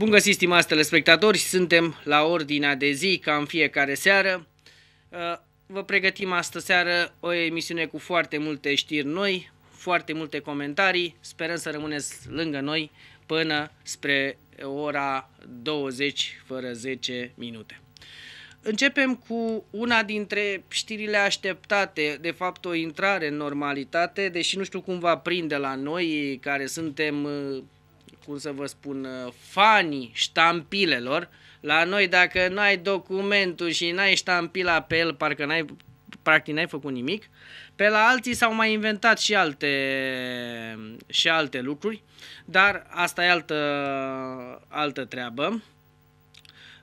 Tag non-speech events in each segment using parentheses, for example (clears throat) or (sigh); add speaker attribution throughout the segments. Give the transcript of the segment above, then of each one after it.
Speaker 1: Bun găsit, stimați telespectatori, suntem la ordinea de zi, ca în fiecare seară. Uh, vă pregătim astă seară o emisiune cu foarte multe știri noi, foarte multe comentarii. Sperăm să rămâneți lângă noi până spre ora 20 fără 10 minute. Începem cu una dintre știrile așteptate, de fapt o intrare în normalitate, deși nu știu cum va prinde la noi care suntem uh, cum să vă spun, uh, fanii ștampilelor, la noi dacă nu ai documentul și n-ai ștampila pe el, parcă n-ai, practic n-ai făcut nimic, pe la alții s-au mai inventat și alte, și alte lucruri, dar asta e altă, altă treabă.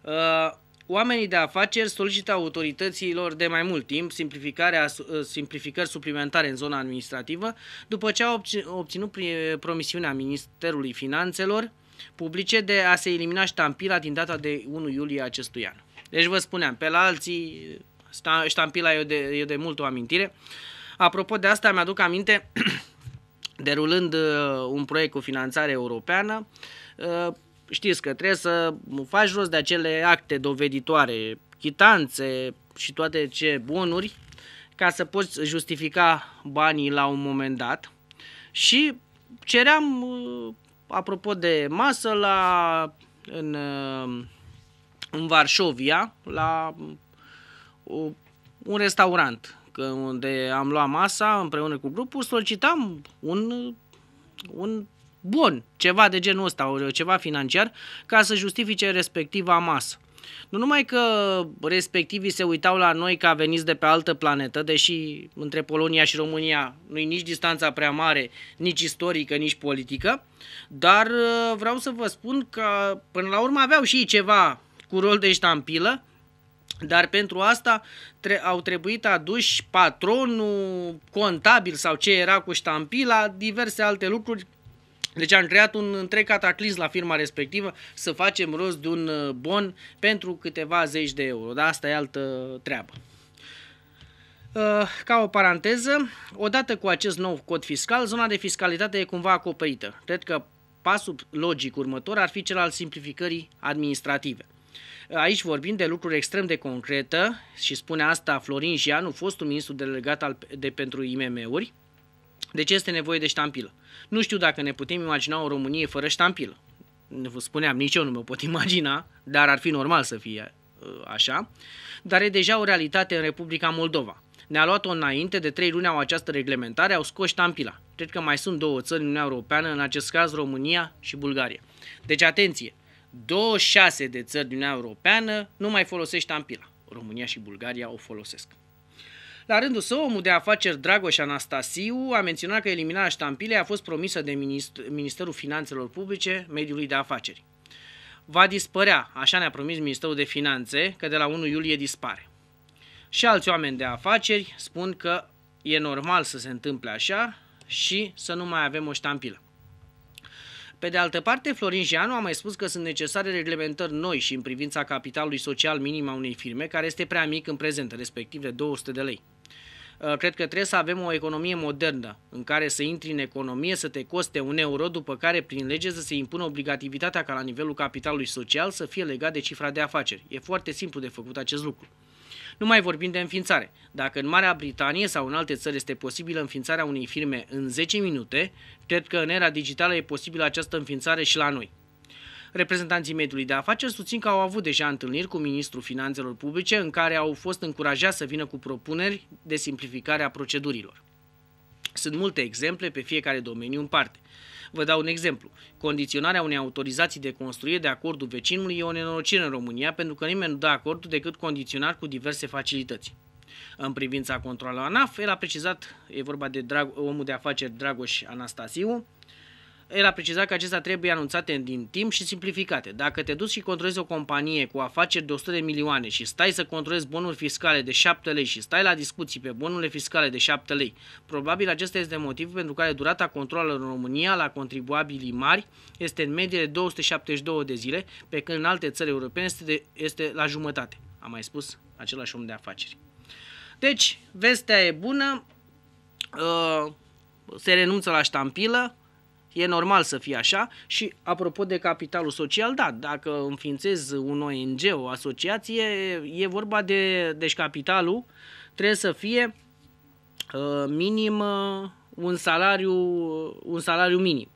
Speaker 1: Uh, Oamenii de afaceri solicită autorităților de mai mult timp simplificarea, ă, simplificări suplimentare în zona administrativă, după ce au obținut promisiunea Ministerului Finanțelor publice de a se elimina ștampila din data de 1 iulie acestui an. Deci vă spuneam, pe la alții ștampila e de, e de mult o amintire. Apropo de asta, mi-aduc aminte, (clears throat) derulând ă, un proiect cu finanțare europeană, ă, știți că trebuie să faci rost de acele acte doveditoare, chitanțe și toate ce bunuri, ca să poți justifica banii la un moment dat. Și ceream, uh, apropo de masă, la, în, uh, în Varșovia, la o, uh, un restaurant unde am luat masa împreună cu grupul, solicitam un, un bun, ceva de genul ăsta, ceva financiar, ca să justifice respectiva masă. Nu numai că respectivii se uitau la noi ca veniți de pe altă planetă, deși între Polonia și România nu-i nici distanța prea mare, nici istorică, nici politică, dar uh, vreau să vă spun că până la urmă aveau și ei ceva cu rol de ștampilă, dar pentru asta tre- au trebuit aduși patronul, contabil sau ce era cu ștampila, diverse alte lucruri deci am creat un întreg cataclism la firma respectivă să facem rost de un uh, bon pentru câteva zeci de euro, dar asta e altă treabă. Uh, ca o paranteză, odată cu acest nou cod fiscal, zona de fiscalitate e cumva acoperită. Cred că pasul logic următor ar fi cel al simplificării administrative. Aici vorbim de lucruri extrem de concretă și spune asta Florin Jeanu, fostul ministru delegat de pentru IMM-uri, de ce este nevoie de ștampilă. Nu știu dacă ne putem imagina o Românie fără ștampilă. Vă spuneam, nici eu nu mă pot (laughs) imagina, dar ar fi normal să fie uh, așa. Dar e deja o realitate în Republica Moldova. Ne-a luat-o înainte, de trei luni au această reglementare, au scos ștampila. Cred că mai sunt două țări în Uniunea Europeană, în acest caz România și Bulgaria. Deci atenție, 26 de țări din Uniunea Europeană nu mai folosește ștampila. România și Bulgaria o folosesc. La rândul său, omul de afaceri Dragoș Anastasiu a menționat că eliminarea ștampilei a fost promisă de Ministerul Finanțelor Publice mediului de afaceri. Va dispărea, așa ne-a promis Ministerul de Finanțe, că de la 1 iulie dispare. Și alți oameni de afaceri spun că e normal să se întâmple așa și să nu mai avem o ștampilă. Pe de altă parte, Florin Jeanu a mai spus că sunt necesare reglementări noi și în privința capitalului social minim a unei firme, care este prea mic în prezent, respectiv de 200 de lei. Uh, cred că trebuie să avem o economie modernă în care să intri în economie, să te coste un euro, după care prin lege să se impună obligativitatea ca la nivelul capitalului social să fie legat de cifra de afaceri. E foarte simplu de făcut acest lucru. Nu mai vorbim de înființare. Dacă în Marea Britanie sau în alte țări este posibilă înființarea unei firme în 10 minute, cred că în era digitală e posibilă această înființare și la noi. Reprezentanții mediului de afaceri susțin că au avut deja întâlniri cu Ministrul Finanțelor Publice în care au fost încurajați să vină cu propuneri de simplificare a procedurilor. Sunt multe exemple pe fiecare domeniu în parte. Vă dau un exemplu. Condiționarea unei autorizații de construire de acordul vecinului e o nenorocire în România pentru că nimeni nu dă acordul decât condiționar cu diverse facilități. În privința controlului ANAF, el a precizat, e vorba de drag, omul de afaceri Dragoș Anastasiu, el a precizat că acestea trebuie anunțate din timp și simplificate. Dacă te duci și controlezi o companie cu afaceri de 100 de milioane și stai să controlezi bonuri fiscale de 7 lei și stai la discuții pe bonurile fiscale de 7 lei, probabil acesta este motivul pentru care durata controlelor în România la contribuabilii mari este în medie de 272 de zile, pe când în alte țări europene este, de, este la jumătate. Am mai spus același om de afaceri. Deci, vestea e bună, uh, se renunță la ștampilă, e normal să fie așa și apropo de capitalul social, da, dacă înființez un ONG, o asociație, e vorba de, deci capitalul trebuie să fie uh, minim uh, un salariu, uh, un salariu minim.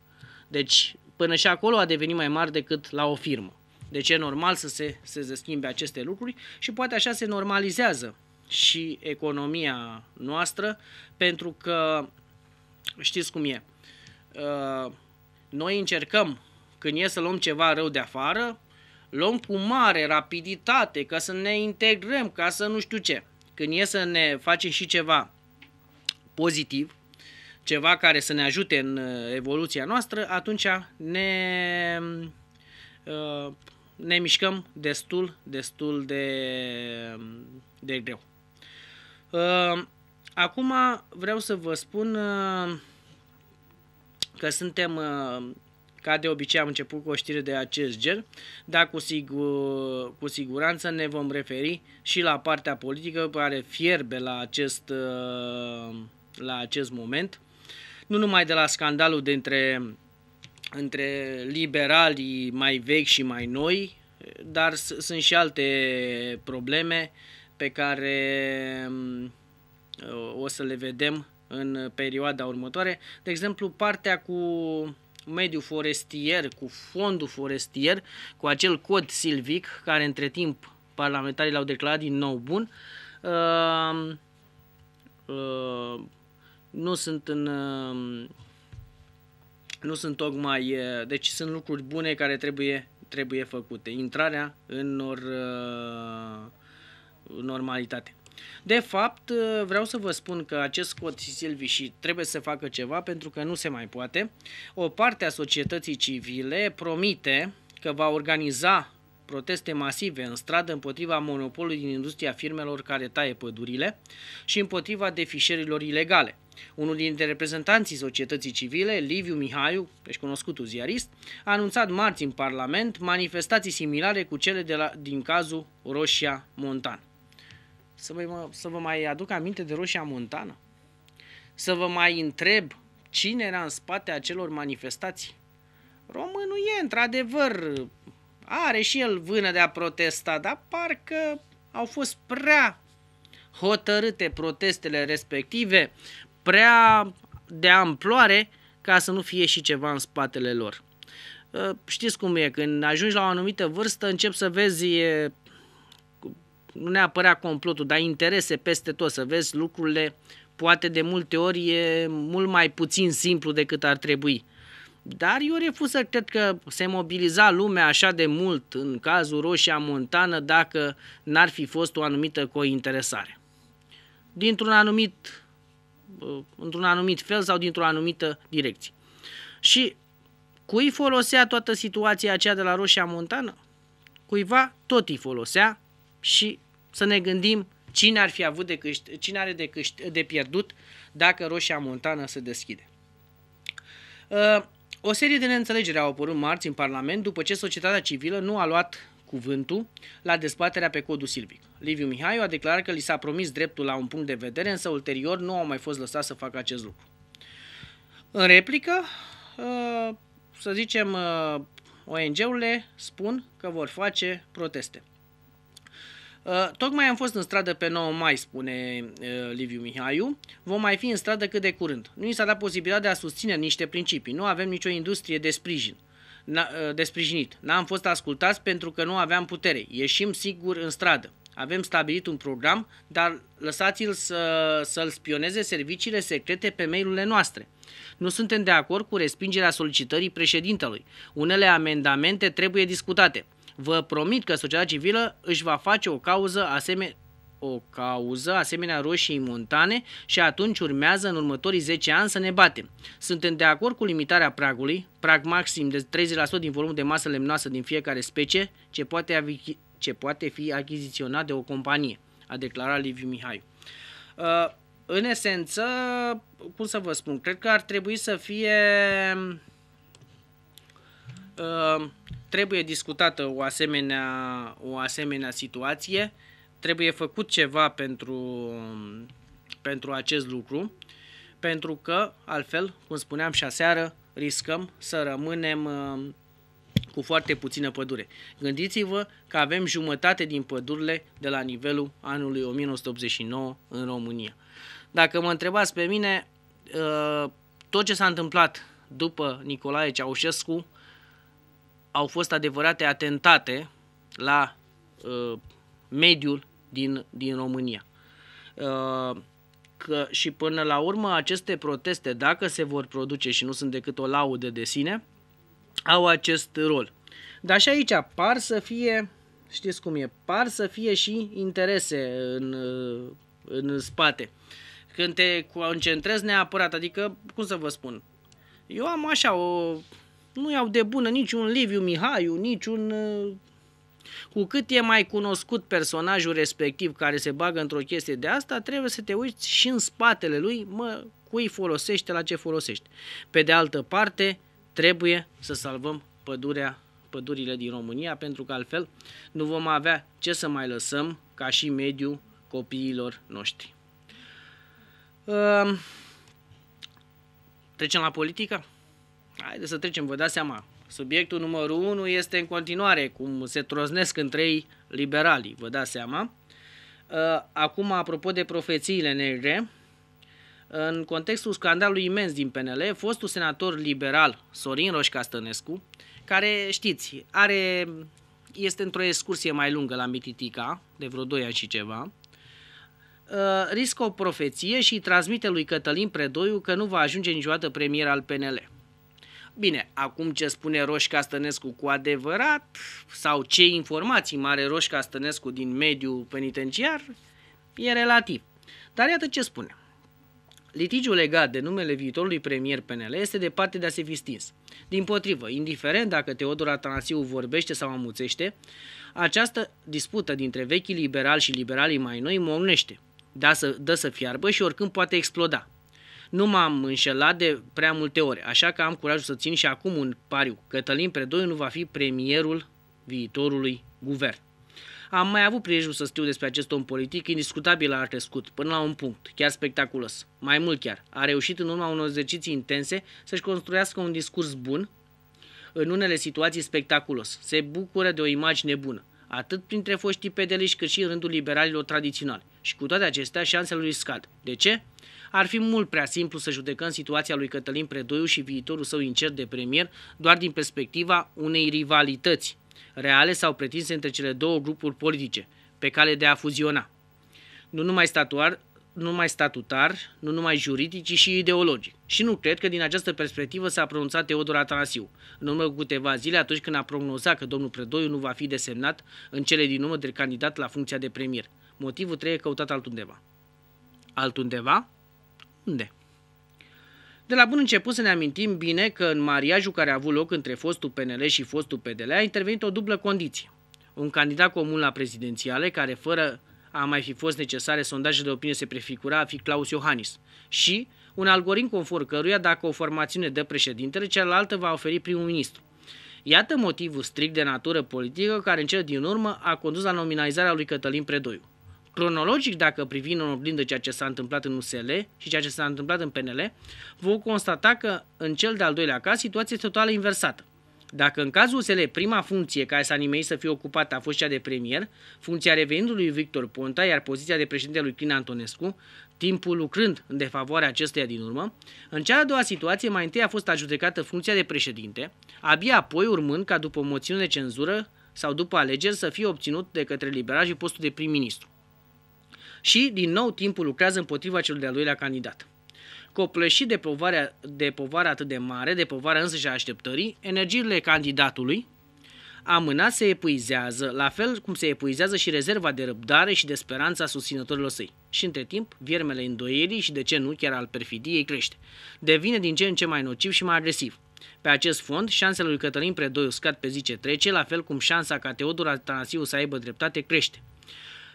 Speaker 1: Deci până și acolo a devenit mai mare decât la o firmă. Deci e normal să se, să se schimbe aceste lucruri și poate așa se normalizează și economia noastră, pentru că știți cum e, Uh, noi încercăm când e să luăm ceva rău de afară, luăm cu mare rapiditate ca să ne integrăm, ca să nu știu ce. Când e să ne facem și ceva pozitiv, ceva care să ne ajute în uh, evoluția noastră, atunci ne, uh, ne mișcăm destul, destul de, de greu. Acum vreau să vă spun că suntem uh, ca de obicei am început cu o știre de acest gen, dar cu, sigur, cu siguranță ne vom referi și la partea politică care fierbe la acest, uh, la acest moment. Nu numai de la scandalul dintre între liberalii mai vechi și mai noi, dar sunt și alte probleme pe care um, o să le vedem în perioada următoare. De exemplu, partea cu mediul forestier, cu fondul forestier, cu acel cod silvic, care între timp parlamentarii l-au declarat din nou bun, uh, uh, nu sunt în... Uh, nu sunt tocmai, deci sunt lucruri bune care trebuie, trebuie făcute. Intrarea în or, normalitate. De fapt, vreau să vă spun că acest cod și trebuie să facă ceva pentru că nu se mai poate. O parte a societății civile promite că va organiza proteste masive în stradă împotriva monopolului din industria firmelor care taie pădurile și împotriva defișerilor ilegale. Unul dintre reprezentanții societății civile, Liviu Mihaiu, deci cunoscutul ziarist, a anunțat marți în Parlament manifestații similare cu cele de la, din cazul Roșia Montan să vă, să vă mai aduc aminte de Roșia Montană, să vă mai întreb cine era în spate acelor manifestații. Românul e, într-adevăr, are și el vână de a protesta, dar parcă au fost prea hotărâte protestele respective, prea de amploare ca să nu fie și ceva în spatele lor. Știți cum e, când ajungi la o anumită vârstă, începi să vezi nu neapărat complotul, dar interese peste tot, să vezi lucrurile, poate de multe ori e mult mai puțin simplu decât ar trebui. Dar eu refuz să cred că se mobiliza lumea așa de mult în cazul Roșia Montană dacă n-ar fi fost o anumită cointeresare. Dintr-un anumit, uh, într-un anumit fel sau dintr-o anumită direcție. Și cui folosea toată situația aceea de la Roșia Montană? Cuiva tot îi folosea și să ne gândim cine ar fi avut de câșt, cine are de, câșt, de pierdut dacă Roșia Montană se deschide. Uh, o serie de neînțelegeri au apărut marți în Parlament după ce societatea civilă nu a luat cuvântul la dezbaterea pe codul silvic. Liviu Mihaiu a declarat că li s-a promis dreptul la un punct de vedere, însă ulterior nu au mai fost lăsați să facă acest lucru. În replică, uh, să zicem, uh, ONG-urile spun că vor face proteste. Uh, tocmai am fost în stradă pe 9 mai, spune uh, Liviu Mihaiu. Vom mai fi în stradă cât de curând. Nu i s-a dat posibilitatea de a susține niște principii. Nu avem nicio industrie de sprijin. Uh, de sprijinit. N-am fost ascultați pentru că nu aveam putere. Ieșim sigur în stradă. Avem stabilit un program, dar lăsați-l să, să-l spioneze serviciile secrete pe mailurile noastre. Nu suntem de acord cu respingerea solicitării președintelui. Unele amendamente trebuie discutate. Vă promit că societatea civilă își va face o cauză asemenea o cauză asemenea roșii montane și atunci urmează în următorii 10 ani să ne batem. Suntem de acord cu limitarea pragului, prag maxim de 30% din volumul de masă lemnoasă din fiecare specie ce poate, avi- ce poate fi achiziționat de o companie, a declarat Liviu Mihai. Uh, în esență, cum să vă spun, cred că ar trebui să fie Ehm, trebuie discutată o asemenea, o asemenea situație, trebuie făcut ceva pentru, pentru acest lucru, pentru că, altfel, cum spuneam și aseară, riscăm să rămânem ehm, cu foarte puțină pădure. Gândiți-vă că avem jumătate din pădurile de la nivelul anului 1989 în România. Dacă mă întrebați pe mine, ehm, tot ce s-a întâmplat după Nicolae Ceaușescu au fost adevărate atentate la uh, mediul din, din România. Uh, că și până la urmă aceste proteste, dacă se vor produce și nu sunt decât o laudă de sine, au acest rol. Dar și aici par să fie, știți cum e, par să fie și interese în, uh, în spate. Când te concentrezi neapărat, adică, cum să vă spun, eu am așa o nu iau de bună niciun Liviu Mihaiu, niciun... Uh, cu cât e mai cunoscut personajul respectiv care se bagă într-o chestie de asta, trebuie să te uiți și în spatele lui, mă, cui folosește, la ce folosește. Pe de altă parte, trebuie să salvăm pădurea, pădurile din România, pentru că altfel nu vom avea ce să mai lăsăm ca și mediu copiilor noștri. Uh, trecem la politică? Haideți să trecem, vă dați seama. Subiectul numărul 1 este în continuare cum se troznesc între ei liberalii, vă dați seama. Uh, acum, apropo de profețiile negre, în contextul scandalului imens din PNL, fostul senator liberal Sorin Roșcastănescu, care, știți, are, este într-o excursie mai lungă la Mititica, de vreo 2 ani și ceva, uh, riscă o profeție și îi transmite lui Cătălin Predoiu că nu va ajunge niciodată premier al PNL. Bine, acum ce spune Roșca Stănescu cu adevărat sau ce informații mare Roșca Stănescu din mediul penitenciar e relativ. Dar iată ce spune. Litigiul legat de numele viitorului premier PNL este departe de a se fi stins. Din potrivă, indiferent dacă Teodor Atanasiu vorbește sau amuțește, această dispută dintre vechii liberali și liberalii mai noi molnește. Da să, dă să fiarbă și oricând poate exploda. Nu m-am înșelat de prea multe ori, așa că am curajul să țin și acum un pariu. Cătălin Predoiu nu va fi premierul viitorului guvern. Am mai avut prilejul să știu despre acest om politic, indiscutabil a crescut, până la un punct, chiar spectaculos. Mai mult chiar, a reușit în urma unor exerciții intense să-și construiască un discurs bun, în unele situații spectaculos. Se bucură de o imagine bună, atât printre foștii pedeliști cât și în rândul liberalilor tradiționali. Și cu toate acestea, șansele lui scad. De ce? Ar fi mult prea simplu să judecăm situația lui Cătălin Predoiu și viitorul său incert de premier doar din perspectiva unei rivalități reale sau pretinse între cele două grupuri politice, pe cale de a fuziona. Nu numai statuar, nu numai statutar, nu numai juridic, ci și ideologic. Și nu cred că din această perspectivă s-a pronunțat Teodor Atanasiu, în urmă cu câteva zile atunci când a prognozat că domnul Predoiu nu va fi desemnat în cele din urmă de candidat la funcția de premier. Motivul trebuie căutat altundeva. Altundeva? răspunde. De la bun început să ne amintim bine că în mariajul care a avut loc între fostul PNL și fostul PDL a intervenit o dublă condiție. Un candidat comun la prezidențiale care fără a mai fi fost necesare sondaje de opinie se prefigura a fi Claus Iohannis și un algoritm conform căruia dacă o formațiune dă președintele, cealaltă va oferi primul ministru. Iată motivul strict de natură politică care în cel din urmă a condus la nominalizarea lui Cătălin Predoiu cronologic, dacă privim în oglindă ceea ce s-a întâmplat în USL și ceea ce s-a întâmplat în PNL, vom constata că în cel de-al doilea caz situația este total inversată. Dacă în cazul USL prima funcție care s-a nimerit să fie ocupată a fost cea de premier, funcția revenindu lui Victor Ponta, iar poziția de președinte lui Clina Antonescu, timpul lucrând în defavoarea acesteia din urmă, în cea a doua situație mai întâi a fost ajudecată funcția de președinte, abia apoi urmând ca după moțiune de cenzură sau după alegeri să fie obținut de către liberaj postul de prim-ministru și din nou timpul lucrează împotriva celui de-al doilea candidat. Copleșit de, povară, de povară atât de mare, de povară însă și a așteptării, energiile candidatului amânat se epuizează, la fel cum se epuizează și rezerva de răbdare și de speranță a susținătorilor săi. Și între timp, viermele îndoierii și de ce nu chiar al perfidiei crește. Devine din ce în ce mai nociv și mai agresiv. Pe acest fond, șansele lui Cătălin Predoiu scad pe zi ce trece, la fel cum șansa ca Teodor Atanasiu să aibă dreptate, crește.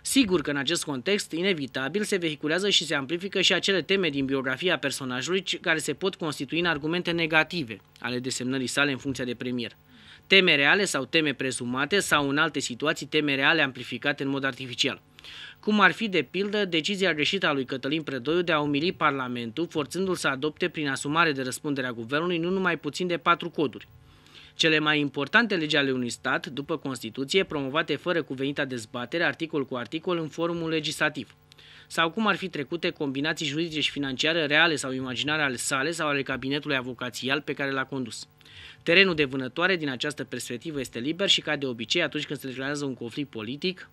Speaker 1: Sigur că în acest context, inevitabil, se vehiculează și se amplifică și acele teme din biografia personajului care se pot constitui în argumente negative ale desemnării sale în funcția de premier. Teme reale sau teme prezumate sau în alte situații teme reale amplificate în mod artificial cum ar fi de pildă decizia greșită a lui Cătălin Predoiu de a umili Parlamentul, forțându-l să adopte prin asumare de răspundere a guvernului nu numai puțin de patru coduri. Cele mai importante legi ale unui stat, după Constituție, promovate fără cuvenita dezbatere, articol cu articol, în forumul legislativ sau cum ar fi trecute combinații juridice și financiare reale sau imaginare ale sale sau ale cabinetului avocațial pe care l-a condus. Terenul de vânătoare din această perspectivă este liber și ca de obicei atunci când se declarează un conflict politic,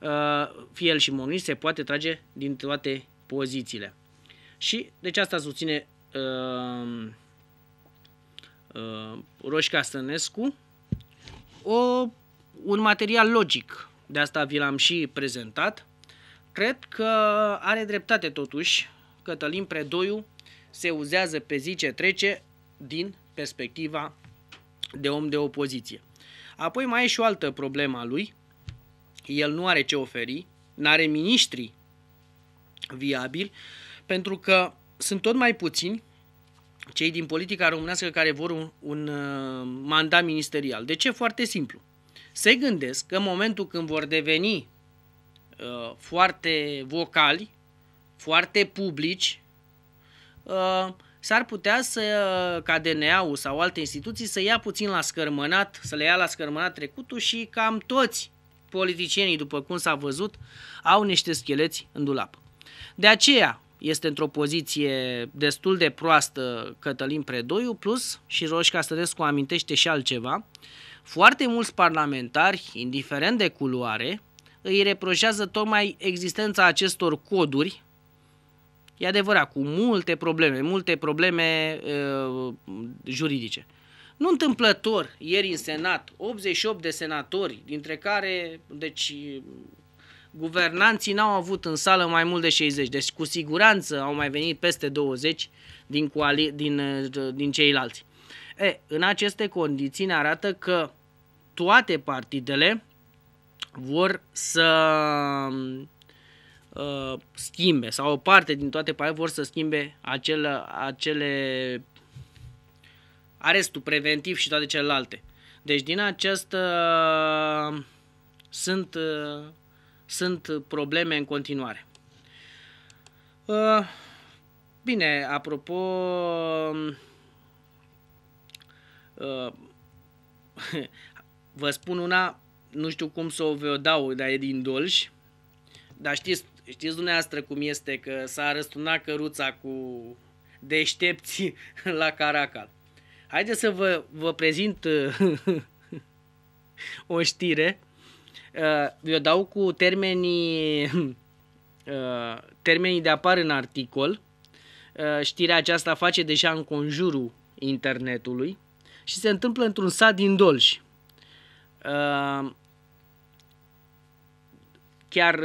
Speaker 1: uh, fie el și monist, se poate trage din toate pozițiile. Și deci asta susține uh, Uh, Roșca Stănescu, o, un material logic, de asta vi l-am și prezentat. Cred că are dreptate totuși, Cătălin Predoiu se uzează pe zi ce trece din perspectiva de om de opoziție. Apoi mai e și o altă problemă a lui, el nu are ce oferi, nu are miniștri viabili, pentru că sunt tot mai puțini cei din politica românească care vor un, un uh, mandat ministerial. De ce? Foarte simplu. Se gândesc că în momentul când vor deveni uh, foarte vocali, foarte publici, uh, s-ar putea să, uh, ca DNA-ul sau alte instituții să ia puțin la scărmânat, să le ia la scărmânat trecutul și cam toți politicienii, după cum s-a văzut, au niște scheleți în dulap. De aceea, este într-o poziție destul de proastă Cătălin Predoiu, plus și Roșca Stădescu amintește și altceva, foarte mulți parlamentari, indiferent de culoare, îi reproșează tocmai existența acestor coduri, e adevărat, cu multe probleme, multe probleme e, juridice. Nu întâmplător, ieri în Senat, 88 de senatori, dintre care, deci, guvernanții n-au avut în sală mai mult de 60, deci cu siguranță au mai venit peste 20 din, coali- din, uh, din ceilalți. E, în aceste condiții ne arată că toate partidele vor să uh, schimbe, sau o parte din toate partidele vor să schimbe acele, acele arestul preventiv și toate celelalte. Deci din această uh, sunt uh, sunt probleme în continuare. Uh, bine, apropo, uh, (laughs) vă spun una, nu știu cum să o vă dau, dar e din Dolj, dar știți, știți dumneavoastră cum este că s-a răsturnat căruța cu deștepți (laughs) la Caracal. Haideți să vă, vă prezint uh, (laughs) o știre Uh, eu dau cu termenii, (laughs) uh, termenii de apar în articol. Uh, știrea aceasta face deja în conjurul internetului și se întâmplă într-un sat din Dolj. Chiar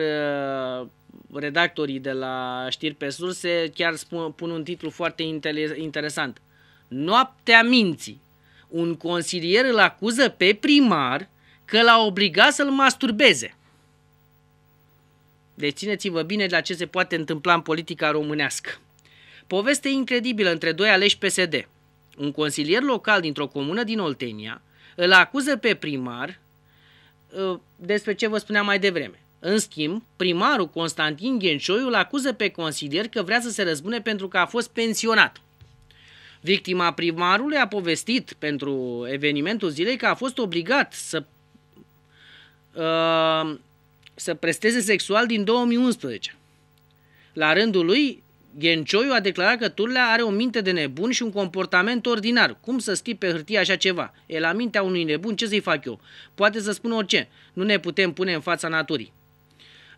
Speaker 1: redactorii de la știri pe surse chiar spun, pun un titlu foarte interesant. Noaptea minții. Un consilier îl acuză pe primar că l-a obligat să-l masturbeze. Deci țineți-vă bine la ce se poate întâmpla în politica românească. Poveste incredibilă între doi aleși PSD. Un consilier local dintr-o comună din Oltenia îl acuză pe primar ă, despre ce vă spuneam mai devreme. În schimb, primarul Constantin Ghencioiu îl acuză pe consilier că vrea să se răzbune pentru că a fost pensionat. Victima primarului a povestit pentru evenimentul zilei că a fost obligat să Uh, să presteze sexual din 2011. La rândul lui, Ghencioiu a declarat că Turlea are o minte de nebun și un comportament ordinar. Cum să scrii pe hârtie așa ceva? E la mintea unui nebun, ce să-i fac eu? Poate să spună orice. Nu ne putem pune în fața naturii.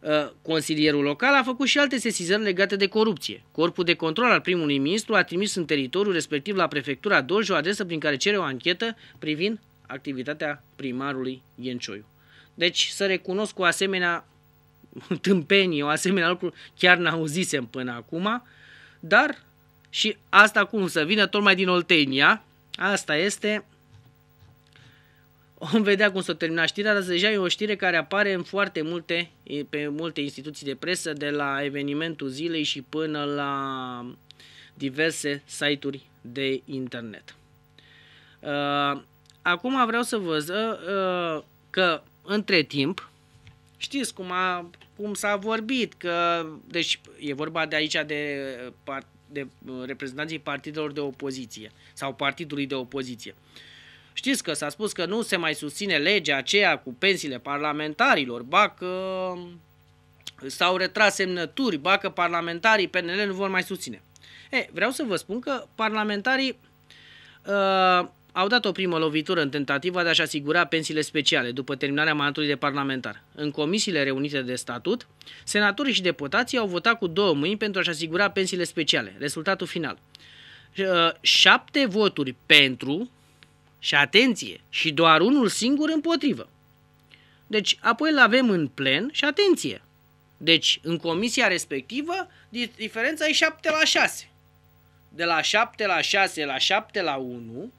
Speaker 1: Uh, consilierul local a făcut și alte sesizări legate de corupție. Corpul de control al primului ministru a trimis în teritoriul respectiv la prefectura Dolj o adresă prin care cere o anchetă privind activitatea primarului Ghencioiu. Deci să recunosc cu asemenea tâmpenii, o asemenea lucru chiar n-auzisem până acum, dar și asta cum să vină tocmai din Oltenia, asta este, o vedea cum a termina știrea, dar deja e o știre care apare în foarte multe, pe multe instituții de presă, de la evenimentul zilei și până la diverse site-uri de internet. Uh, acum vreau să vă zic uh, că între timp, știți cum, a, cum s-a vorbit, că, deci e vorba de aici de, de reprezentanții partidelor de opoziție sau partidului de opoziție. Știți că s-a spus că nu se mai susține legea aceea cu pensiile parlamentarilor, ba că s-au retras semnături, ba că parlamentarii PNL nu vor mai susține. E, vreau să vă spun că parlamentarii uh, au dat o primă lovitură în tentativa de a-și asigura pensiile speciale după terminarea mandatului de parlamentar. În comisiile reunite de statut, senatorii și deputații au votat cu două mâini pentru a-și asigura pensiile speciale. Rezultatul final. Ă, șapte voturi pentru și atenție, și doar unul singur împotrivă. Deci apoi îl avem în plen și atenție. Deci în comisia respectivă diferența e 7 la 6. De la 7 la 6 la 7 la 1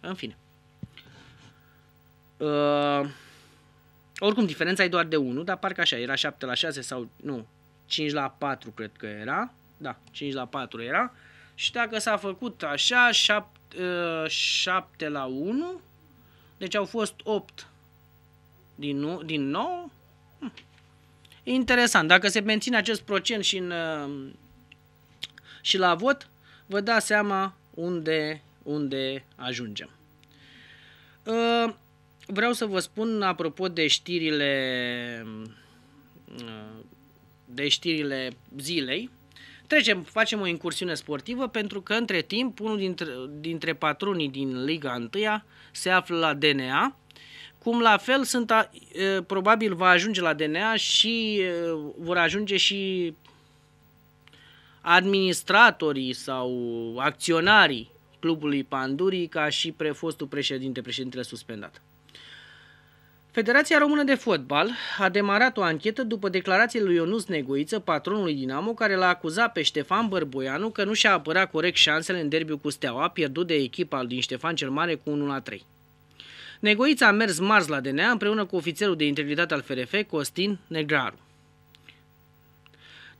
Speaker 1: În fine. Uh, oricum, diferența e doar de 1, dar parcă așa, era 7 la 6 sau, nu, 5 la 4 cred că era. Da, 5 la 4 era. Și dacă s-a făcut așa, 7, uh, 7 la 1, deci au fost 8 din, nou, din 9. Hm. Interesant, dacă se menține acest procent și, în, uh, și la vot, vă dați seama unde unde ajungem. Ă, vreau să vă spun, apropo de știrile, de știrile zilei, trecem, facem o incursiune sportivă pentru că între timp unul dintre, dintre patronii din Liga 1 se află la DNA, cum la fel sunt, probabil va ajunge la DNA și vor ajunge și administratorii sau acționarii clubului Pandurii ca și prefostul președinte, președintele suspendat. Federația Română de Fotbal a demarat o anchetă după declarațiile lui Ionus Negoiță, patronului Dinamo, care l-a acuzat pe Ștefan Bărboianu că nu și-a apărat corect șansele în derbiu cu Steaua, pierdut de echipa din Ștefan cel Mare cu 1-3. Negoița a mers marți la DNA împreună cu ofițerul de integritate al FRF, Costin Negraru.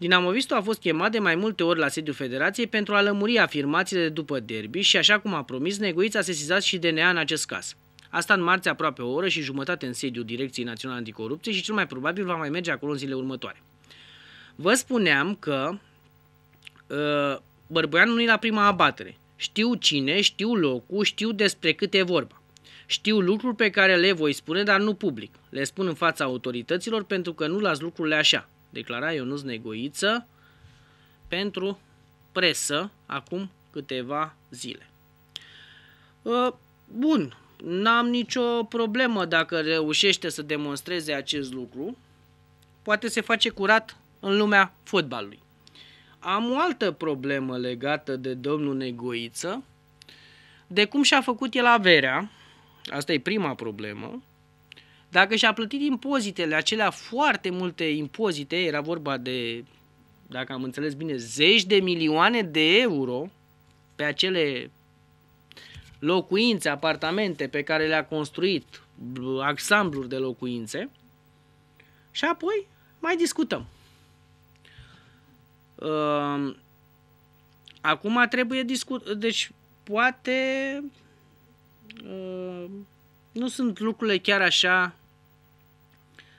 Speaker 1: Dinamovistul a fost chemat de mai multe ori la sediul federației pentru a lămuri afirmațiile de după derby și, așa cum a promis, Negoiț a sesizat și DNA în acest caz. Asta în marți aproape o oră și jumătate în sediul Direcției Naționale Anticorupție și cel mai probabil va mai merge acolo în zilele următoare. Vă spuneam că uh, Bărbăianu nu e la prima abatere. Știu cine, știu locul, știu despre cât e vorba. Știu lucruri pe care le voi spune, dar nu public. Le spun în fața autorităților pentru că nu las lucrurile așa declara Ionuț Negoiță pentru presă acum câteva zile. Ă, bun, n-am nicio problemă dacă reușește să demonstreze acest lucru. Poate se face curat în lumea fotbalului. Am o altă problemă legată de domnul Negoiță, de cum și-a făcut el averea, asta e prima problemă, dacă și-a plătit impozitele, acelea foarte multe impozite, era vorba de, dacă am înțeles bine, zeci de milioane de euro pe acele locuințe, apartamente pe care le-a construit, axambluri de locuințe, și apoi mai discutăm. Ehm, acum trebuie discut... Deci, poate ehm, nu sunt lucrurile chiar așa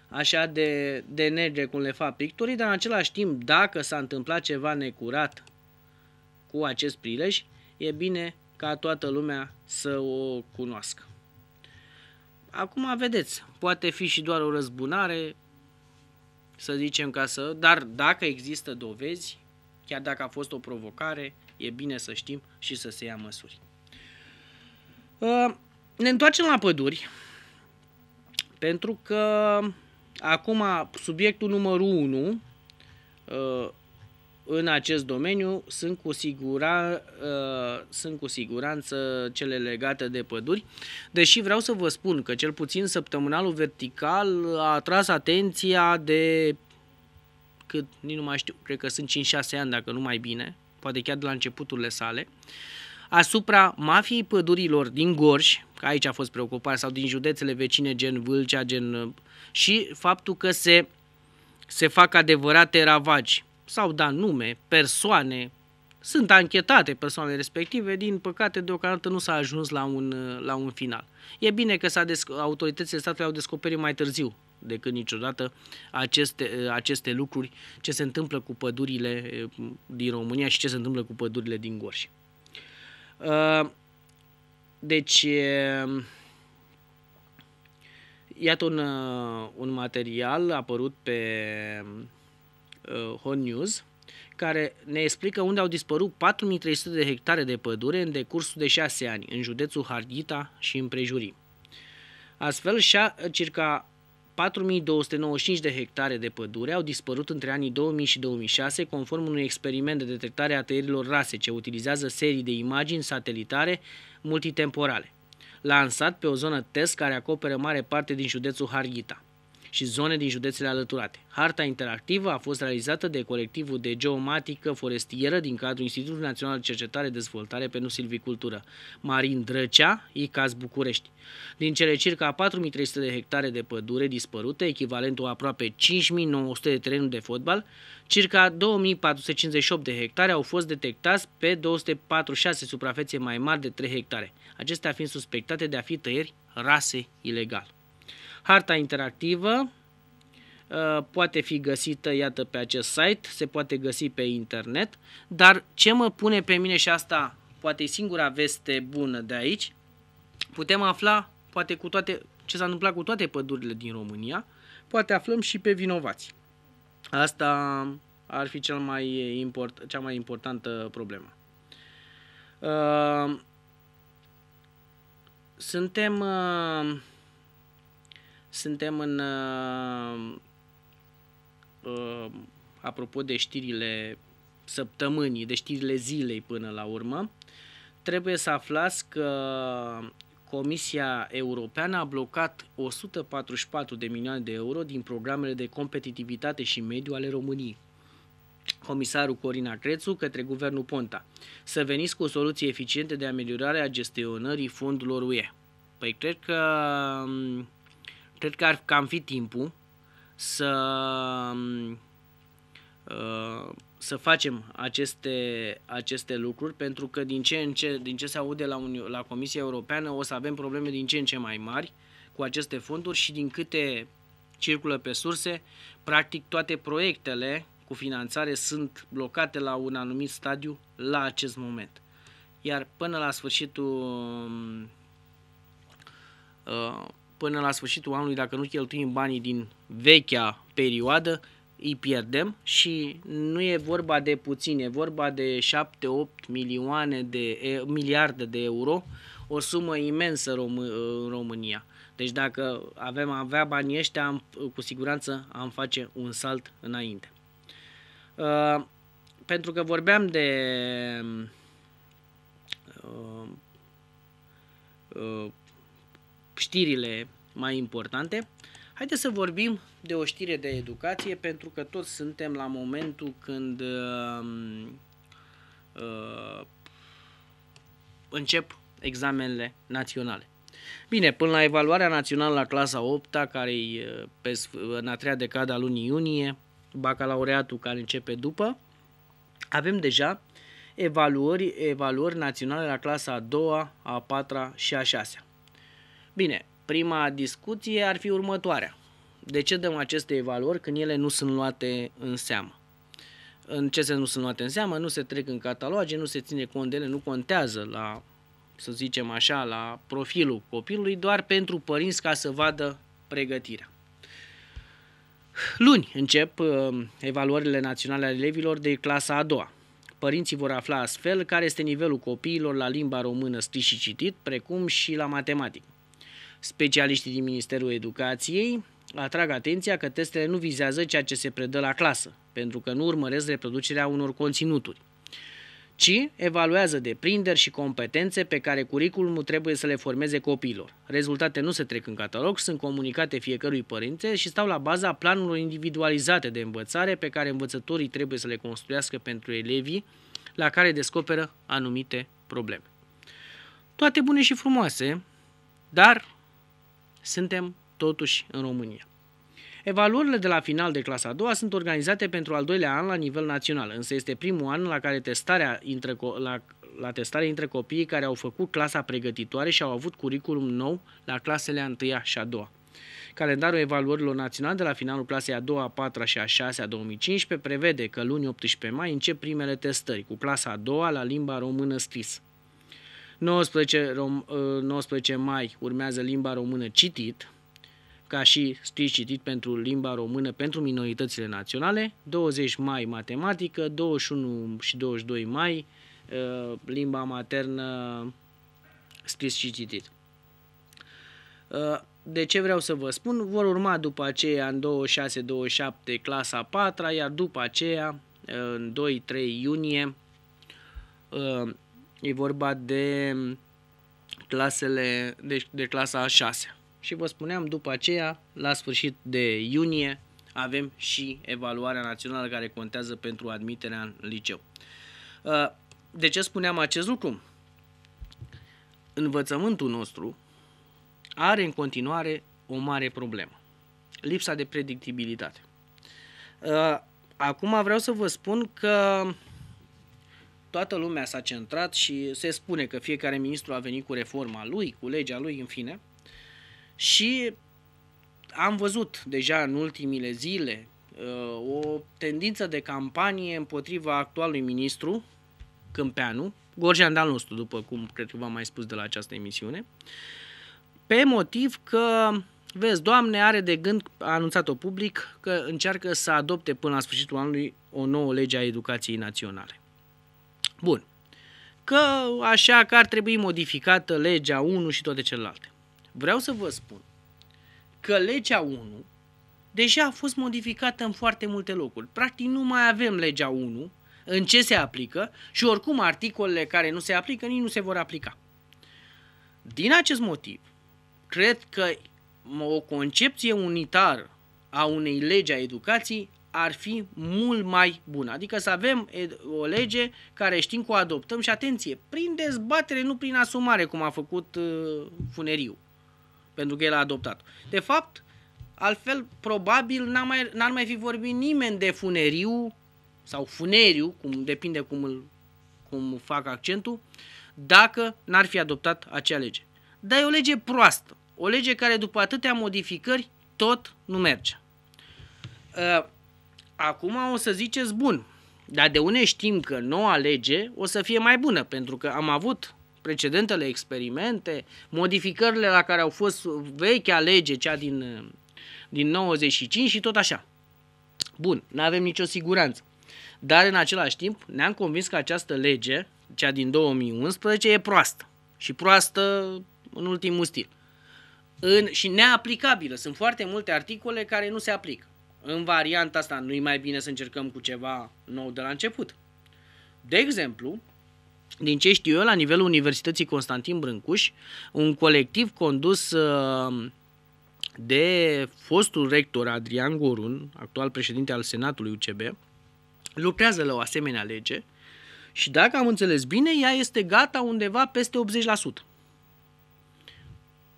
Speaker 1: așa de, de negre cum le fac pictorii, dar în același timp, dacă s-a întâmplat ceva necurat cu acest prilej, e bine ca toată lumea să o cunoască. Acum vedeți, poate fi și doar o răzbunare, să zicem ca să, dar dacă există dovezi, chiar dacă a fost o provocare, e bine să știm și să se ia măsuri. Uh, ne întoarcem la păduri, pentru că acum subiectul numărul 1 uh, în acest domeniu sunt cu, sigura, uh, sunt cu siguranță cele legate de păduri, deși vreau să vă spun că cel puțin săptămânalul vertical a atras atenția de cât, nici nu mai știu, cred că sunt 5-6 ani, dacă nu mai bine, poate chiar de la începuturile sale, asupra mafiei pădurilor din Gorj, aici a fost preocupare, sau din județele vecine, gen Vâlcea, gen... Uh, și faptul că se, se fac adevărate ravagi. sau da nume, persoane, sunt anchetate persoanele respective, din păcate deocamdată nu s-a ajuns la un, uh, la un final. E bine că s-a autoritățile statului au descoperit mai târziu decât niciodată aceste, uh, aceste lucruri, ce se întâmplă cu pădurile din România și ce se întâmplă cu pădurile din Gorj. Uh, deci, ehm, iată un, uh, un material apărut pe uh, Hot News care ne explică unde au dispărut 4300 de hectare de pădure în decursul de 6 ani în județul Harghita și împrejurii. Astfel, șa, circa 4295 de hectare de pădure au dispărut între anii 2000 și 2006 conform unui experiment de detectare a tăierilor rase ce utilizează serii de imagini satelitare multitemporale, lansat pe o zonă test care acoperă mare parte din județul Harghita și zone din județele alăturate. Harta interactivă a fost realizată de colectivul de geomatică forestieră din cadrul Institutului Național de Cercetare, Dezvoltare pentru Silvicultură, Marin Drăcea, ICAS București. Din cele circa 4300 de hectare de pădure dispărute, echivalentul a aproape 5900 de terenuri de fotbal, circa 2458 de hectare au fost detectați pe 246 suprafețe mai mari de 3 hectare, acestea fiind suspectate de a fi tăieri rase ilegale. Harta interactivă uh, poate fi găsită, iată, pe acest site, se poate găsi pe internet, dar ce mă pune pe mine și asta poate e singura veste bună de aici, putem afla poate cu toate, ce s-a întâmplat cu toate pădurile din România, poate aflăm și pe vinovați. Asta ar fi cel mai import, cea mai importantă problemă. Uh, suntem uh, suntem în... Uh, uh, apropo de știrile săptămânii, de știrile zilei până la urmă, trebuie să aflați că Comisia Europeană a blocat 144 de milioane de euro din programele de competitivitate și mediu ale României. Comisarul Corina Crețu către guvernul Ponta. Să veniți cu soluții eficiente de ameliorare a gestionării fondurilor UE. Păi cred că um, cred că ar cam fi timpul să mm, uh, să facem aceste, aceste lucruri, pentru că din ce, în ce, din ce se aude la, Uni- la Comisia Europeană o să avem probleme din ce în ce mai mari cu aceste fonduri și din câte circulă pe surse, practic toate proiectele cu finanțare sunt blocate la un anumit stadiu la acest moment. Iar până la sfârșitul mm, uh, până la sfârșitul anului, dacă nu cheltuim banii din vechea perioadă, îi pierdem și nu e vorba de puțin, e vorba de 7-8 milioane de e, miliarde de euro, o sumă imensă rom- în România. Deci dacă avem avea banii ăștia, am, cu siguranță am face un salt înainte. Uh, pentru că vorbeam de uh, uh, știrile mai importante. Haideți să vorbim de o știre de educație, pentru că toți suntem la momentul când uh, uh, încep examenele naționale. Bine, până la evaluarea națională la clasa 8 care e pe, în a treia decada lunii iunie, bacalaureatul care începe după, avem deja evaluări, evaluări naționale la clasa a doua, a patra și a șasea. Bine, prima discuție ar fi următoarea. De ce dăm aceste evaluări când ele nu sunt luate în seamă? În ce se nu sunt luate în seamă? Nu se trec în cataloge, nu se ține cont de ele, nu contează la, să zicem așa, la profilul copilului, doar pentru părinți ca să vadă pregătirea. Luni încep uh, evaluările naționale ale elevilor de clasa a doua. Părinții vor afla astfel care este nivelul copiilor la limba română scris și citit, precum și la matematică. Specialiștii din Ministerul Educației atrag atenția că testele nu vizează ceea ce se predă la clasă, pentru că nu urmăresc reproducerea unor conținuturi, ci evaluează deprinderi și competențe pe care curiculumul trebuie să le formeze copiilor. Rezultate nu se trec în catalog, sunt comunicate fiecărui părinte și stau la baza planurilor individualizate de învățare pe care învățătorii trebuie să le construiască pentru elevii la care descoperă anumite probleme. Toate bune și frumoase, dar suntem totuși în România. Evaluările de la final de clasa a doua sunt organizate pentru al doilea an la nivel național, însă este primul an la care testarea intră la, la testare între copiii care au făcut clasa pregătitoare și au avut curriculum nou la clasele a întâia și a doua. Calendarul evaluărilor naționale de la finalul clasei a 2, a 4 și a 6 a 2015 prevede că luni 18 mai încep primele testări cu clasa a doua la limba română scrisă. 19, rom, 19 uh, mai urmează limba română citit, ca și scris citit pentru limba română pentru minoritățile naționale, 20 mai matematică, 21 și 22 mai uh, limba maternă scris și citit. Uh, de ce vreau să vă spun? Vor urma după aceea în 26-27 clasa 4 iar după aceea în 2-3 iunie E vorba de mm, clasele, deci de clasa a 6 și vă spuneam, după aceea, la sfârșit de iunie, avem și evaluarea națională care contează pentru admiterea în liceu. Uh, de ce spuneam acest lucru? Învățământul nostru are în continuare o mare problemă. Lipsa de predictibilitate. Uh, acum vreau să vă spun că toată lumea s-a centrat și se spune că fiecare ministru a venit cu reforma lui, cu legea lui, în fine. Și am văzut deja în ultimile zile uh, o tendință de campanie împotriva actualului ministru, Câmpeanu, Gorjan de al după cum cred că v-am mai spus de la această emisiune, pe motiv că, vezi, Doamne are de gând, a anunțat-o public, că încearcă să adopte până la sfârșitul anului o nouă lege a educației naționale. Bun. Că așa că ar trebui modificată legea 1 și toate celelalte. Vreau să vă spun că legea 1 deja a fost modificată în foarte multe locuri. Practic nu mai avem legea 1 în ce se aplică și oricum articolele care nu se aplică nici nu se vor aplica. Din acest motiv, cred că o concepție unitară a unei legi a educației ar fi mult mai bună. Adică să avem o lege care știm că o adoptăm și atenție, prin dezbatere, nu prin asumare, cum a făcut uh, Funeriu, pentru că el a adoptat. De fapt, altfel, probabil n-ar mai, n-ar mai fi vorbit nimeni de Funeriu sau Funeriu, cum depinde cum, îl, cum fac accentul, dacă n-ar fi adoptat acea lege. Dar e o lege proastă, o lege care după atâtea modificări tot nu merge. Uh, acum o să ziceți bun, dar de unde știm că noua lege o să fie mai bună? Pentru că am avut precedentele experimente, modificările la care au fost vechea lege, cea din, din 95 și tot așa. Bun, nu avem nicio siguranță. Dar în același timp ne-am convins că această lege, cea din 2011, e proastă. Și proastă în ultimul stil. În, și neaplicabilă. Sunt foarte multe articole care nu se aplică. În varianta asta nu-i mai bine să încercăm cu ceva nou de la început. De exemplu, din ce știu eu, la nivelul Universității Constantin Brâncuș, un colectiv condus uh, de fostul rector Adrian Gorun, actual președinte al Senatului UCB, lucrează la o asemenea lege și dacă am înțeles bine, ea este gata undeva peste 80%.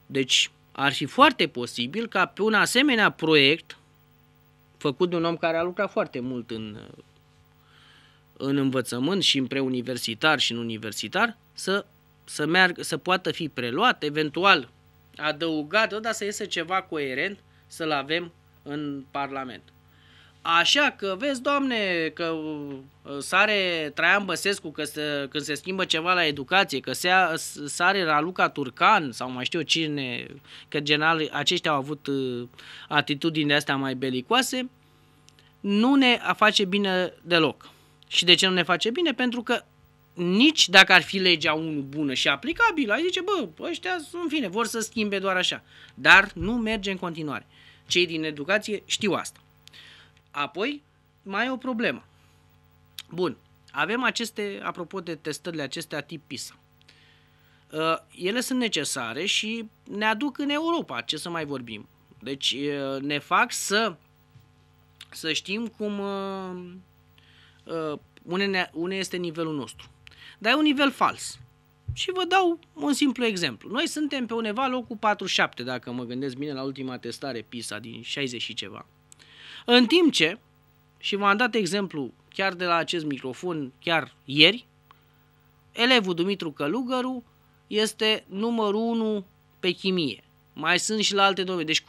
Speaker 1: Deci ar fi foarte posibil ca pe un asemenea proiect făcut de un om care a lucrat foarte mult în, în învățământ și în preuniversitar și în universitar, să, să, meargă, să poată fi preluat, eventual adăugat, dar să iese ceva coerent să-l avem în Parlament. Așa că vezi, doamne, că uh, sare Traian Băsescu că se, când se schimbă ceva la educație, că se, sare Raluca Turcan sau mai știu cine, că general aceștia au avut uh, atitudini de astea mai belicoase, nu ne face bine deloc. Și de ce nu ne face bine? Pentru că nici dacă ar fi legea 1 bună și aplicabilă, ai zice, bă, ăștia, sunt fine, vor să schimbe doar așa. Dar nu merge în continuare. Cei din educație știu asta. Apoi, mai e o problemă. Bun, avem aceste, apropo de testările acestea tip PISA. Uh, ele sunt necesare și ne aduc în Europa, ce să mai vorbim. Deci uh, ne fac să, să știm cum, uh, unde, ne, este nivelul nostru. Dar e un nivel fals. Și vă dau un simplu exemplu. Noi suntem pe undeva locul 47, dacă mă gândesc bine la ultima testare PISA din 60 și ceva. În timp ce, și v-am dat exemplu chiar de la acest microfon, chiar ieri, elevul Dumitru Călugăru este numărul 1 pe chimie. Mai sunt și la alte domenii. Deci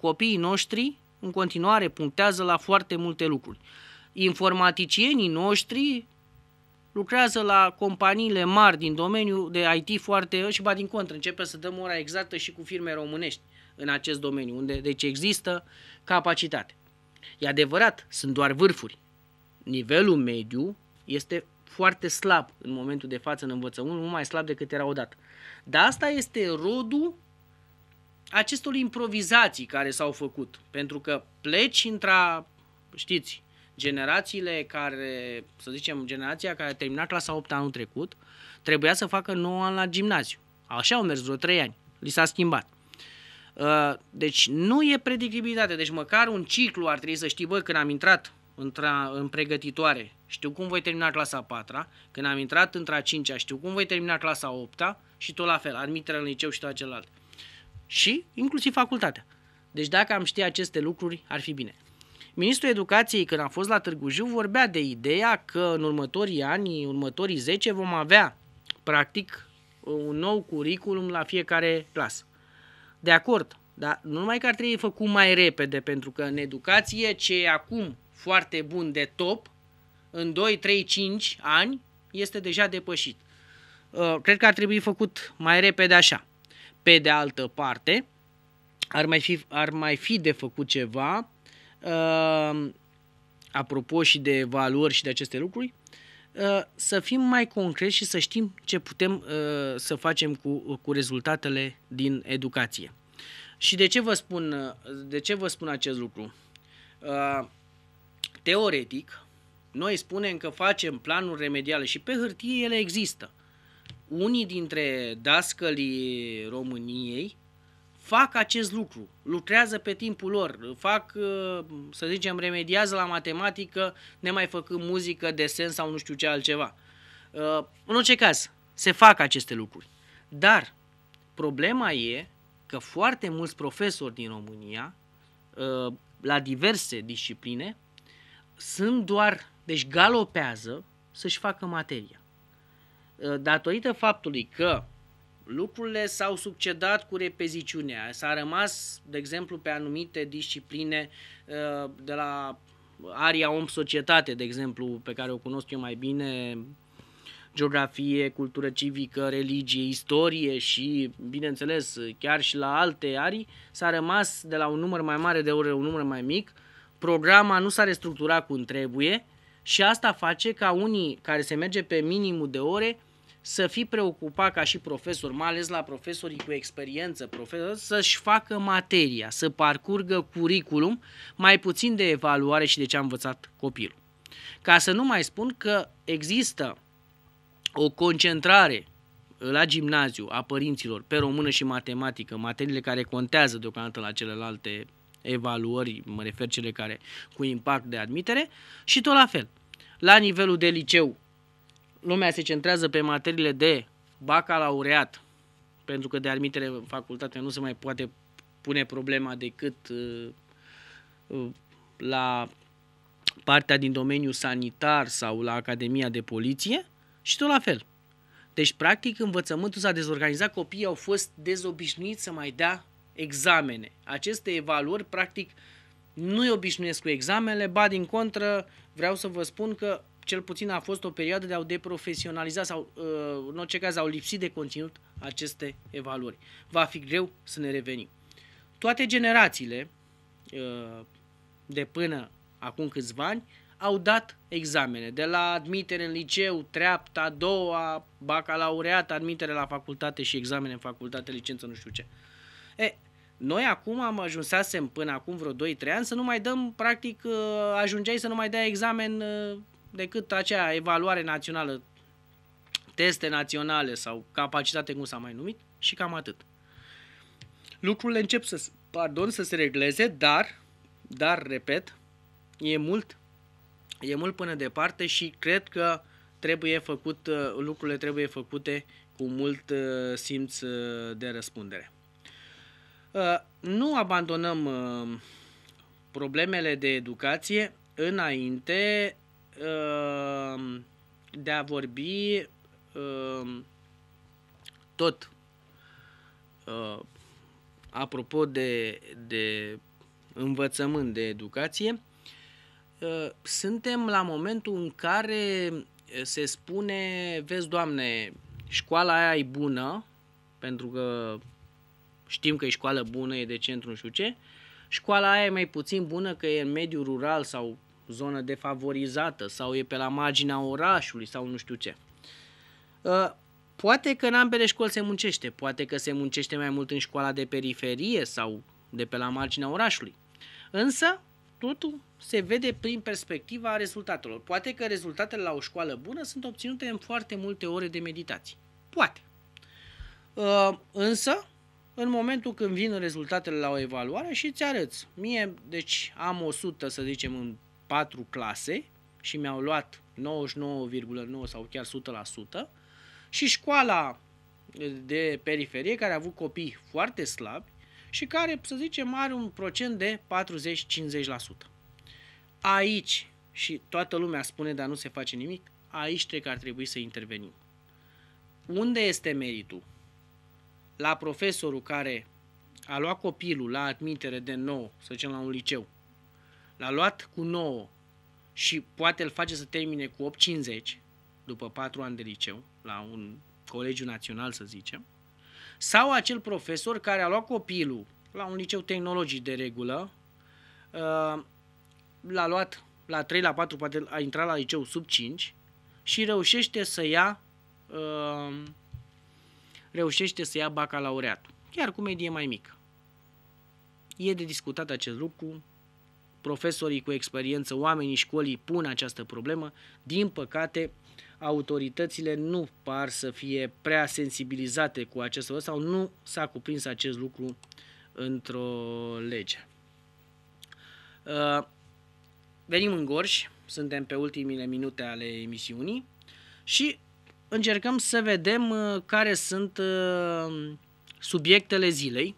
Speaker 1: copiii noștri în continuare punctează la foarte multe lucruri. Informaticienii noștri lucrează la companiile mari din domeniul de IT foarte și ba din contră începe să dăm ora exactă și cu firme românești în acest domeniu, unde deci există capacitate. E adevărat, sunt doar vârfuri. Nivelul mediu este foarte slab în momentul de față în învățământ, mult mai slab decât era odată. Dar asta este rodul acestor improvizații care s-au făcut. Pentru că pleci intra, știți, generațiile care, să zicem, generația care a terminat clasa 8 anul trecut, trebuia să facă 9 ani la gimnaziu. Așa au mers vreo 3 ani. Li s-a schimbat. Ă, deci nu e predictibilitate, deci măcar un ciclu ar trebui să știi, bă, când am intrat în pregătitoare, știu cum voi termina clasa 4 când am intrat într-a 5 știu cum voi termina clasa 8 și tot la fel, admiterea în liceu și tot celălalt. Și inclusiv facultatea. Deci dacă am ști aceste lucruri, ar fi bine. Ministrul Educației, când a fost la Târgu Jiu, vorbea de ideea că în următorii ani, în următorii 10, vom avea, practic, un nou curriculum la fiecare clasă. De acord, dar nu numai că ar trebui făcut mai repede, pentru că în educație ce e acum foarte bun de top, în 2, 3, 5 ani este deja depășit. Uh, cred că ar trebui făcut mai repede așa. Pe de altă parte, ar mai fi, ar mai fi de făcut ceva uh, apropo și de valori și de aceste lucruri, Uh, să fim mai concreți și să știm ce putem uh, să facem cu, cu rezultatele din educație. Și de ce vă spun, uh, de ce vă spun acest lucru? Teoretic, noi spunem că facem planuri remediale și pe hârtie ele există. Unii dintre dascălii României fac acest lucru, lucrează pe timpul lor, fac, uh, să zicem, remediază la matematică, ne mai făcând muzică, desen sau nu știu ce altceva. Uh, în orice caz, se fac aceste lucruri. Dar problema e că foarte mulți profesori din România, uh, la diverse discipline, sunt doar, deci galopează să-și facă materia. Datorită faptului că lucrurile s-au succedat cu repeziciunea. S-a rămas, de exemplu, pe anumite discipline uh, de la aria om-societate, de exemplu, pe care o cunosc eu mai bine, geografie, cultură civică, religie, istorie și, bineînțeles, chiar și la alte arii, s-a rămas de la un număr mai mare de ore un număr mai mic. Programa nu s-a restructurat cum trebuie și asta face ca unii care se merge pe minimul de ore să fii preocupat ca și profesor, mai ales la profesorii cu experiență, profesor, să-și facă materia, să parcurgă curiculum mai puțin de evaluare și de ce a învățat copilul. Ca să nu mai spun că există o concentrare la gimnaziu a părinților pe română și matematică, materiile care contează deocamdată la celelalte evaluări, mă refer cele care cu impact de admitere, și tot la fel. La nivelul de liceu lumea se centrează pe materiile de bacalaureat, pentru că de admitere facultatea nu se mai poate pune problema decât uh, uh, la partea din domeniul sanitar sau la Academia de Poliție și tot la fel. Deci, practic, învățământul s-a dezorganizat, copiii au fost dezobișnuiți să mai dea examene. Aceste evaluări, practic, nu-i obișnuiesc cu examenele, ba din contră, vreau să vă spun că cel puțin a fost o perioadă de a deprofesionaliza sau uh, în orice caz au lipsit de conținut aceste evaluări. Va fi greu să ne revenim. Toate generațiile uh, de până acum câțiva ani au dat examene, de la admitere în liceu, treapta, a doua, bacalaureat, admitere la facultate și examene în facultate, licență, nu știu ce. E, noi acum am ajuns până acum vreo 2-3 ani să nu mai dăm, practic, uh, ajungeai să nu mai dai examen decât acea evaluare națională, teste naționale sau capacitate, cum s-a mai numit, și cam atât. Lucrurile încep să, pardon, să se regleze, dar, dar, repet, e mult, e mult până departe și cred că trebuie făcut, uh, lucrurile trebuie făcute cu mult uh, simț uh, de răspundere. Nu abandonăm problemele de educație înainte Ehm, de a vorbi ehm, tot ehm, apropo de, de învățământ, de educație, suntem la momentul în care se spune, vezi, Doamne, școala aia e bună, pentru că știm că e școală bună, e de centru, nu știu ce, școala aia e mai puțin bună că e în mediul rural sau zonă defavorizată sau e pe la marginea orașului sau nu știu ce. Ă, poate că în ambele școli se muncește, poate că se muncește mai mult în școala de periferie sau de pe la marginea orașului. Însă, totul se vede prin perspectiva rezultatelor. Poate că rezultatele la o școală bună sunt obținute în foarte multe ore de meditații. Poate. Ă, însă, în momentul când vin rezultatele la o evaluare și îți arăți. Mie, deci, am 100, să zicem, în patru clase și mi-au luat 99,9 sau chiar 100% și școala de periferie care a avut copii foarte slabi și care, să zicem, are un procent de 40-50%. Aici, și toată lumea spune, dar nu se face nimic, aici cred că ar trebui să intervenim. Unde este meritul? La profesorul care a luat copilul la admitere de nou, să zicem la un liceu, L-a luat cu 9 și poate îl face să termine cu 8.50 după 4 ani de liceu, la un colegiu național să zicem, sau acel profesor care a luat copilul la un liceu tehnologic de regulă, uh, l-a luat la 3, la 4, poate a intrat la liceu sub 5 și reușește să ia uh, reușește să ia bacalaureatul, chiar cu medie mai mică. E de discutat acest lucru, profesorii cu experiență, oamenii școlii pun această problemă, din păcate autoritățile nu par să fie prea sensibilizate cu acest lucru sau nu s-a cuprins acest lucru într-o lege. Uh, venim în Gorj, suntem pe ultimile minute ale emisiunii și încercăm să vedem uh, care sunt uh, subiectele zilei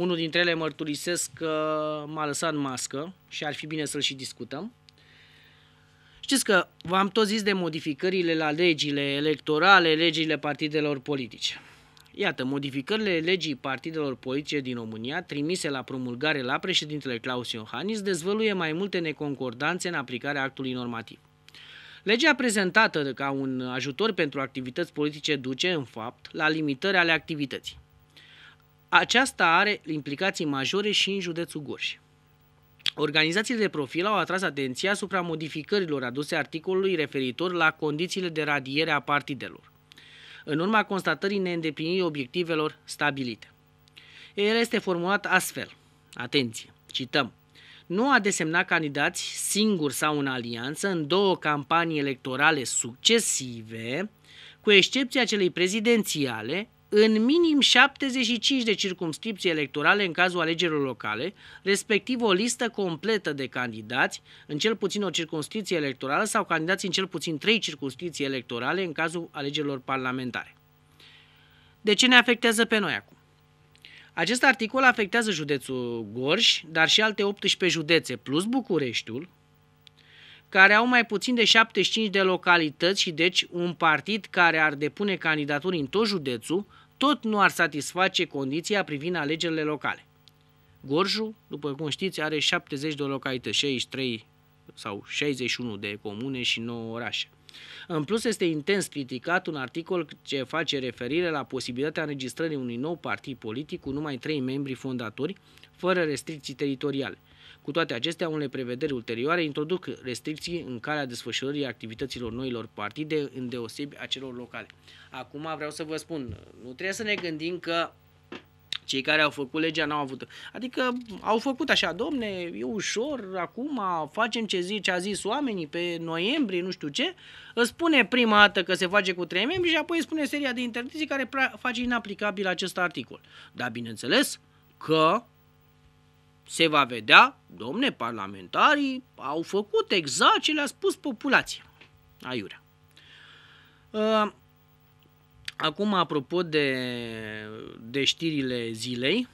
Speaker 1: unul dintre ele mărturisesc că m-a lăsat în mască și ar fi bine să-l și discutăm. Știți că v-am tot zis de modificările la legile electorale, legile partidelor politice. Iată, modificările legii partidelor politice din România, trimise la promulgare la președintele Claus Iohannis, dezvăluie mai multe neconcordanțe în aplicarea actului normativ. Legea prezentată ca un ajutor pentru activități politice duce, în fapt, la limitări ale activității. Aceasta are implicații majore și în județul Gorj. Organizațiile de profil au atras atenția asupra modificărilor aduse articolului referitor la condițiile de radiere a partidelor, în urma constatării neîndeplinirii obiectivelor stabilite. El este formulat astfel, atenție, cităm, nu a desemnat candidați singur sau în alianță în două campanii electorale succesive, cu excepția celei prezidențiale, în minim 75 de circumscripții electorale în cazul alegerilor locale, respectiv o listă completă de candidați în cel puțin o circunscripție electorală sau candidați în cel puțin 3 circunscripții electorale în cazul alegerilor parlamentare. De ce ne afectează pe noi acum? Acest articol afectează județul Gorj, dar și alte 18 județe, plus Bucureștiul, care au mai puțin de 75 de localități și deci un partid care ar depune candidaturi în tot județul tot nu ar satisface condiția privind alegerile locale. Gorju, după cum știți, are 70 de localități, 63 sau 61 de comune și 9 orașe. În plus, este intens criticat un articol ce face referire la posibilitatea înregistrării unui nou partid politic cu numai trei membri fondatori, fără restricții teritoriale. Cu toate acestea, unele prevederi ulterioare introduc restricții în calea desfășurării activităților noilor partide, îndeosebi a celor locale. Acum vreau să vă spun, nu trebuie să ne gândim că cei care au făcut legea n-au avut. Adică au făcut așa, domne, e ușor, acum facem ce zice, a zis oamenii pe noiembrie, nu știu ce, îți spune prima dată că se face cu trei membri și apoi îi spune seria de interdicții care face inaplicabil acest articol. Dar bineînțeles că se va vedea, domne, parlamentarii au făcut exact ce le-a spus populația. Aiurea. Uh, acum, apropo de, de știrile zilei,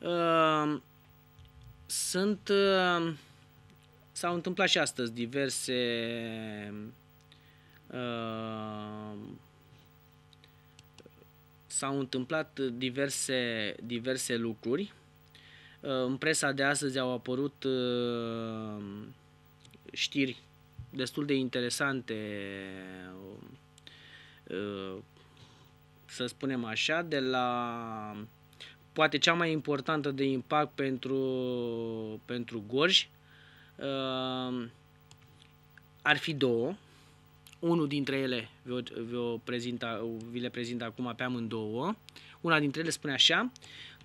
Speaker 1: uh, sunt, uh, s-au întâmplat și astăzi diverse s-au întâmplat diverse, diverse lucruri în presa de astăzi au apărut uh, știri destul de interesante, uh, să spunem așa, de la poate cea mai importantă de impact pentru, pentru Gorj uh, ar fi două. Unul dintre ele vi, vi, prezint, vi le prezint acum pe amândouă. Una dintre ele spune așa.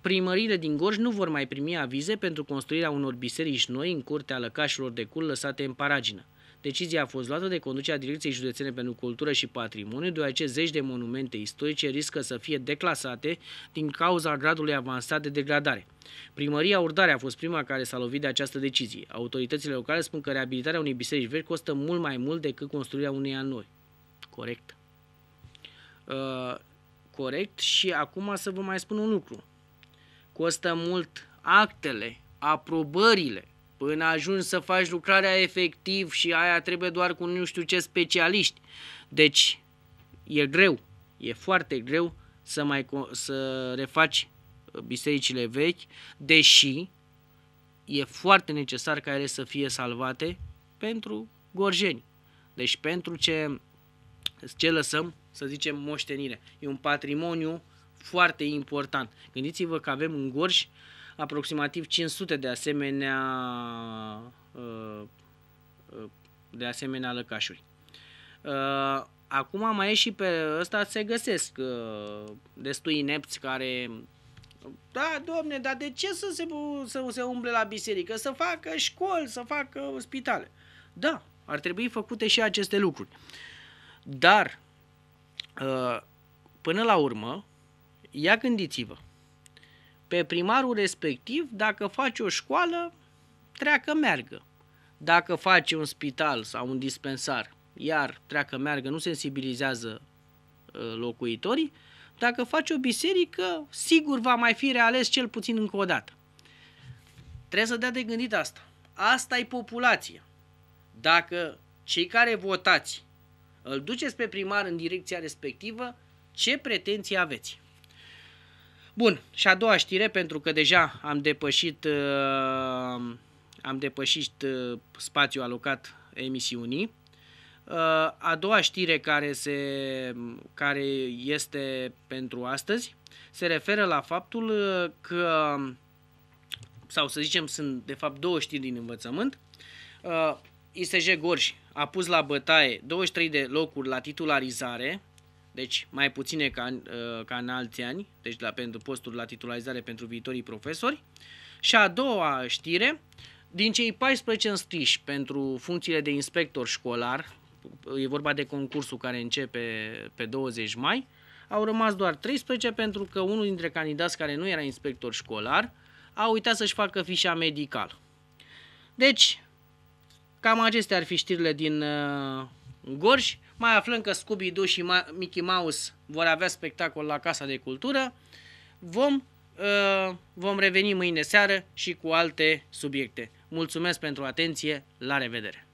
Speaker 1: Primările din Gorj nu vor mai primi avize pentru construirea unor biserici noi în curtea lăcașilor de cul lăsate în paragină. Decizia a fost luată de conducerea Direcției Județene pentru Cultură și Patrimoniu, deoarece zeci de monumente istorice riscă să fie declasate din cauza gradului avansat de degradare. Primăria Urdare a fost prima care s-a lovit de această decizie. Autoritățile locale spun că reabilitarea unei biserici vechi costă mult mai mult decât construirea uneia noi. Corect. Uh, corect și acum să vă mai spun un lucru costă mult actele, aprobările, până ajungi să faci lucrarea efectiv și aia trebuie doar cu nu știu ce specialiști. Deci e greu, e foarte greu să, mai, să refaci uh, bisericile vechi, deși e foarte necesar ca ele să fie salvate pentru gorjeni. Deci pentru ce, ce lăsăm, să zicem, moștenire. E un patrimoniu foarte important. Gândiți-vă că avem în Gorj aproximativ 500 de asemenea uh, uh, de asemenea lăcașuri. Uh, acum mai e și pe ăsta se găsesc destui inepți care da, domne, dar de ce să se, să se umble la biserică? Să facă școli, să facă spitale. Da, ar trebui făcute și aceste lucruri. Dar, până la urmă, ia gândiți-vă, pe primarul respectiv, dacă face o școală, treacă meargă. Dacă face un spital sau un dispensar, iar treacă meargă, nu sensibilizează ă, locuitorii, dacă face o biserică, sigur va mai fi reales cel puțin încă o dată. Trebuie să dea de gândit asta. Asta e populația. Dacă cei care votați îl duceți pe primar în direcția respectivă, ce pretenții aveți? Bun, și a doua știre, pentru că deja am depășit, uh, am depășit uh, spațiul alocat emisiunii. Uh, a doua știre care, se, care este pentru astăzi se referă la faptul uh, că, sau să zicem, sunt de fapt două știri din învățământ. Uh, ISJ Gorj a pus la bătaie 23 de locuri la titularizare deci mai puține ca, uh, ca în alți ani, deci la, pentru posturi la titularizare pentru viitorii profesori. Și a doua știre, din cei 14 înscriși pentru funcțiile de inspector școlar, e vorba de concursul care începe pe 20 mai, au rămas doar 13 pentru că unul dintre candidați care nu era inspector școlar a uitat să-și facă fișa medicală. Deci, cam acestea ar fi știrile din uh, Gorj. Mai aflăm că Scooby-Doo și Ma- Mickey Mouse vor avea spectacol la Casa de Cultură. Vom, uh, vom reveni mâine seară și cu alte subiecte. Mulțumesc pentru atenție, la revedere!